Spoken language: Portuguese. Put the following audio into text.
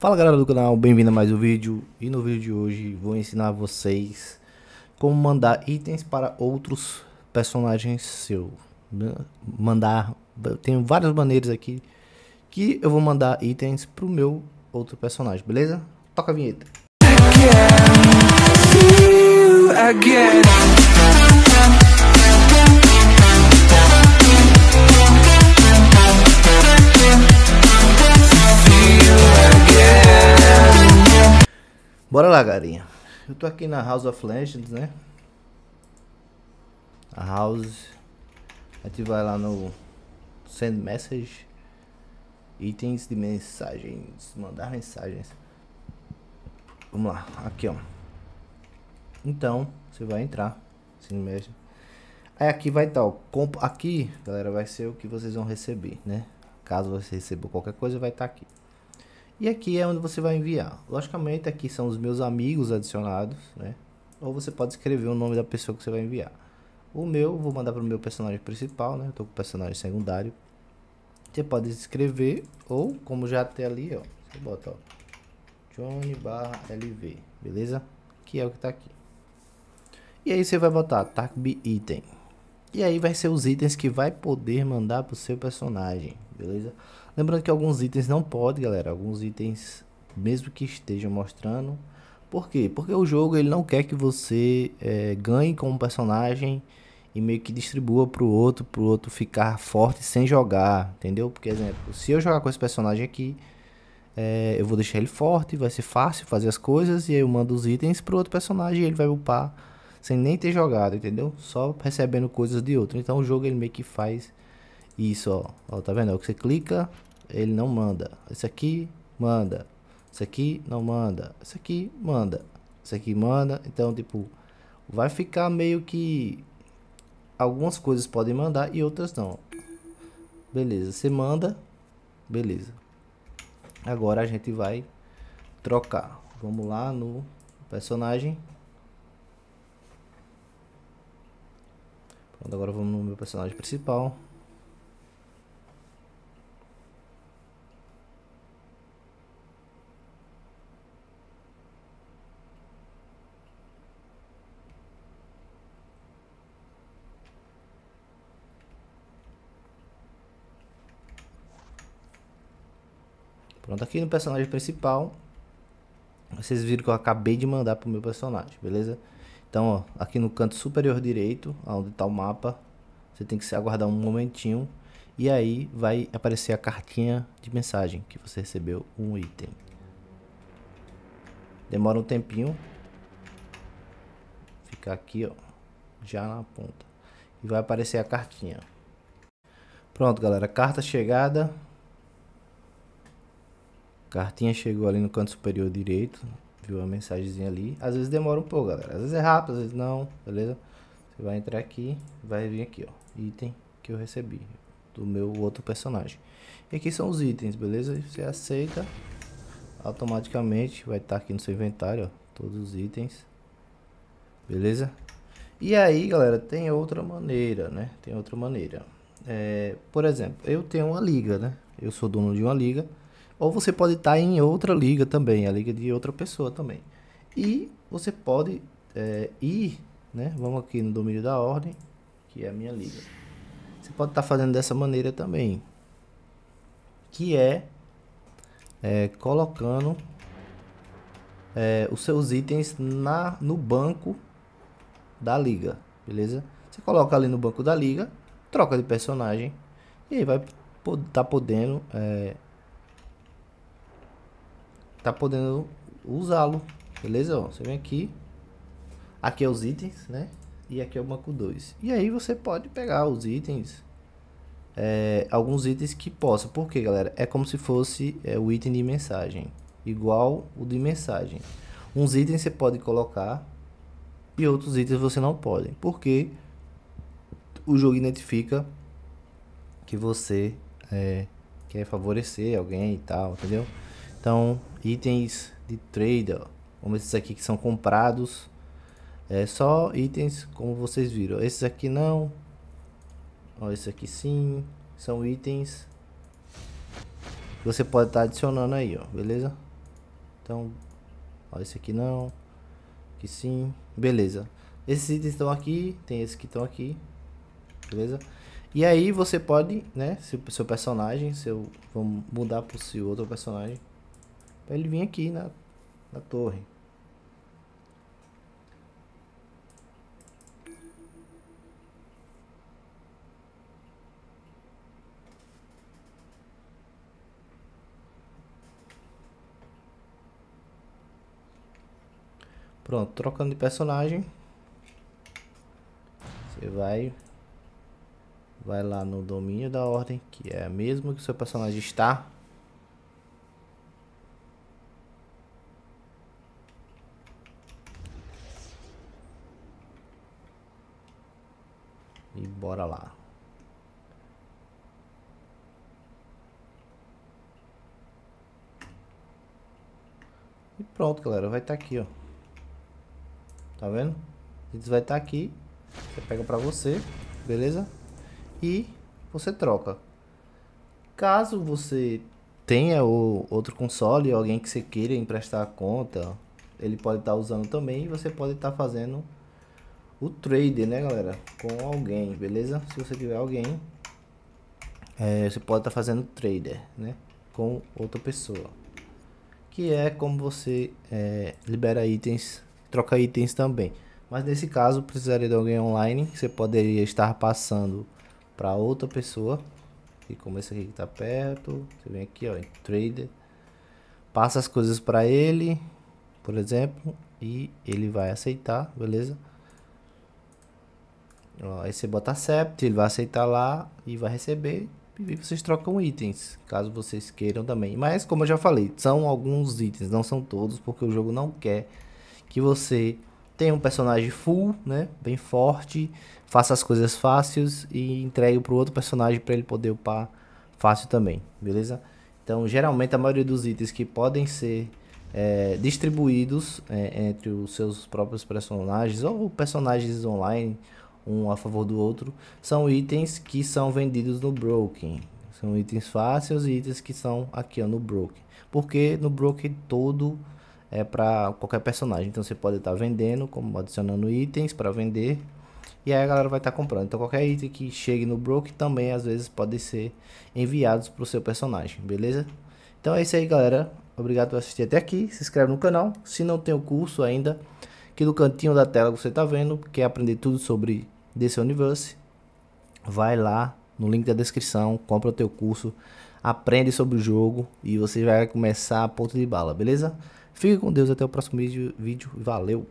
Fala galera do canal, bem-vindo a mais um vídeo e no vídeo de hoje vou ensinar vocês como mandar itens para outros personagens seu né? mandar, eu tenho várias maneiras aqui que eu vou mandar itens para o meu outro personagem, beleza? Toca a vinheta! Again, Bora lá, galerinha. Eu tô aqui na House of Legends, né? A House. A gente vai lá no Send Message. Itens de mensagens. Mandar mensagens. Vamos lá. Aqui, ó. Então, você vai entrar. Send Message. Aí aqui vai estar, tá, Aqui, galera, vai ser o que vocês vão receber, né? Caso você receba qualquer coisa, vai estar tá aqui. E aqui é onde você vai enviar. Logicamente, aqui são os meus amigos adicionados, né? Ou você pode escrever o nome da pessoa que você vai enviar. O meu, vou mandar para o meu personagem principal, né? Eu estou com o personagem secundário. Você pode escrever, ou como já tem ali, ó. Você bota, ó. Johnny barra LV, beleza? Que é o que está aqui. E aí você vai botar Tagbe Item. E aí vai ser os itens que vai poder mandar pro seu personagem, beleza? Lembrando que alguns itens não pode, galera. Alguns itens, mesmo que estejam mostrando. Por quê? Porque o jogo ele não quer que você é, ganhe com um personagem e meio que distribua pro outro, pro outro ficar forte sem jogar, entendeu? Porque, exemplo, se eu jogar com esse personagem aqui, é, eu vou deixar ele forte, vai ser fácil fazer as coisas, e aí eu mando os itens pro outro personagem e ele vai upar sem nem ter jogado, entendeu? Só recebendo coisas de outro. Então o jogo ele meio que faz isso, ó. ó tá vendo? que você clica, ele não manda. Esse aqui manda. Esse aqui não manda. Esse aqui manda. Esse aqui manda. Então, tipo, vai ficar meio que algumas coisas podem mandar e outras não. Beleza, você manda. Beleza. Agora a gente vai trocar. Vamos lá no personagem agora vamos no meu personagem principal. Pronto, aqui no personagem principal, vocês viram que eu acabei de mandar pro meu personagem, beleza? Então, ó, aqui no canto superior direito, onde está o mapa, você tem que se aguardar um momentinho e aí vai aparecer a cartinha de mensagem que você recebeu um item. Demora um tempinho. Fica aqui, ó, já na ponta. E vai aparecer a cartinha. Pronto, galera, carta chegada. Cartinha chegou ali no canto superior direito, viu a mensagem ali. Às vezes demora um pouco, galera. Às vezes é rápido, às vezes não, beleza? Você vai entrar aqui, vai vir aqui, ó. Item que eu recebi do meu outro personagem. E aqui são os itens, beleza? Você aceita, automaticamente vai estar tá aqui no seu inventário, ó, todos os itens. Beleza? E aí, galera, tem outra maneira, né? Tem outra maneira. É, por exemplo, eu tenho uma liga, né? Eu sou dono de uma liga. Ou você pode estar em outra liga também, a liga de outra pessoa também. E você pode é, ir, né? Vamos aqui no domínio da ordem, que é a minha liga. Você pode estar fazendo dessa maneira também, que é, é colocando é, os seus itens na, no banco da liga, beleza? Você coloca ali no banco da liga, troca de personagem e aí vai estar tá podendo é, tá podendo usá-lo. Beleza? Ó, você vem aqui. Aqui é os itens, né? E aqui é o banco 2. E aí você pode pegar os itens. É, alguns itens que possa. porque galera? É como se fosse é, o item de mensagem. Igual o de mensagem. Uns itens você pode colocar. E outros itens você não pode. Porque o jogo identifica que você é, quer favorecer alguém e tal, entendeu? Então, itens de trader, como esses aqui que são comprados, é só itens como vocês viram. Esses aqui não, ó, esse aqui sim, são itens que você pode estar tá adicionando aí, ó, beleza? Então, ó, esse aqui não, que sim, beleza. Esses itens estão aqui, tem esses que estão aqui, beleza? E aí você pode, né, seu, seu personagem, seu, vamos mudar para o seu outro personagem. Então, ele vem aqui na, na torre. Pronto, trocando de personagem. Você vai vai lá no domínio da ordem, que é a mesma que o seu personagem está. E bora lá. E pronto, galera. Vai estar tá aqui, ó. Tá vendo? Eles vai estar tá aqui. Você pega pra você, beleza? E você troca. Caso você tenha o outro console, alguém que você queira emprestar a conta, ele pode estar tá usando também e você pode estar tá fazendo o trader, né, galera? Com alguém, beleza? Se você tiver alguém, é, você pode estar tá fazendo trader, né? Com outra pessoa. Que é como você é, libera itens, troca itens também. Mas nesse caso, precisaria de alguém online. Que você poderia estar passando para outra pessoa. E como esse aqui que tá perto, você vem aqui, ó, em trader. Passa as coisas para ele, por exemplo, e ele vai aceitar, beleza? Ó, aí você bota accept, ele vai aceitar lá e vai receber. E vocês trocam itens, caso vocês queiram também. Mas, como eu já falei, são alguns itens, não são todos, porque o jogo não quer que você tenha um personagem full, né? Bem forte, faça as coisas fáceis e entregue para o outro personagem para ele poder upar fácil também, beleza? Então, geralmente, a maioria dos itens que podem ser é, distribuídos é, entre os seus próprios personagens ou personagens online um a favor do outro, são itens que são vendidos no broken. São itens fáceis e itens que são aqui ó, no broken. Porque no broken todo é para qualquer personagem. Então você pode estar tá vendendo, como adicionando itens para vender. E aí a galera vai estar tá comprando. Então qualquer item que chegue no broken também às vezes pode ser enviados para o seu personagem, beleza? Então é isso aí galera. Obrigado por assistir até aqui. Se inscreve no canal. Se não tem o curso ainda, Aqui no cantinho da tela você está vendo, quer aprender tudo sobre DC Universe, vai lá no link da descrição, compra o teu curso, aprende sobre o jogo e você vai começar a ponto de bala, beleza? Fique com Deus, até o próximo vídeo, vídeo valeu!